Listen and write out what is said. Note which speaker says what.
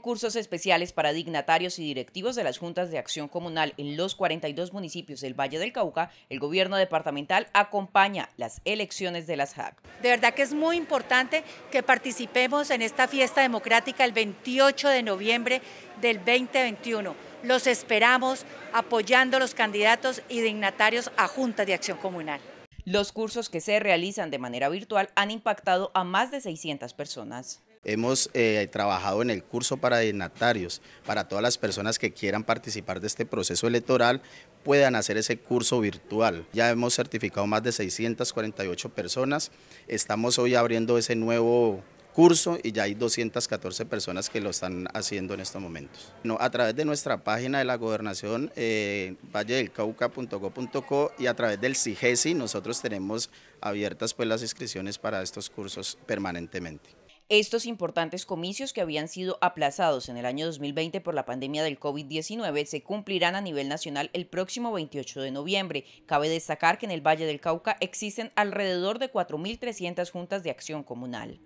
Speaker 1: cursos especiales para dignatarios y directivos de las juntas de acción comunal en los 42 municipios del Valle del Cauca, el gobierno departamental acompaña las elecciones de las JAC.
Speaker 2: De verdad que es muy importante que participemos en esta fiesta democrática el 28 de noviembre del 2021. Los esperamos apoyando a los candidatos y dignatarios a juntas de acción comunal. Los cursos que se realizan
Speaker 1: de manera virtual han impactado a más de 600 personas.
Speaker 3: Hemos eh, trabajado en el curso para dignatarios, para todas las personas que quieran participar de este proceso electoral, puedan hacer ese curso virtual. Ya hemos certificado más de 648 personas, estamos hoy abriendo ese nuevo curso y ya hay 214 personas que lo están haciendo en estos momentos. No, a través de nuestra página de la gobernación eh, y a través del CIGESI e nosotros tenemos abiertas pues las inscripciones para estos cursos permanentemente.
Speaker 1: Estos importantes comicios que habían sido aplazados en el año 2020 por la pandemia del COVID-19 se cumplirán a nivel nacional el próximo 28 de noviembre. Cabe destacar que en el Valle del Cauca existen alrededor de 4.300 juntas de acción comunal.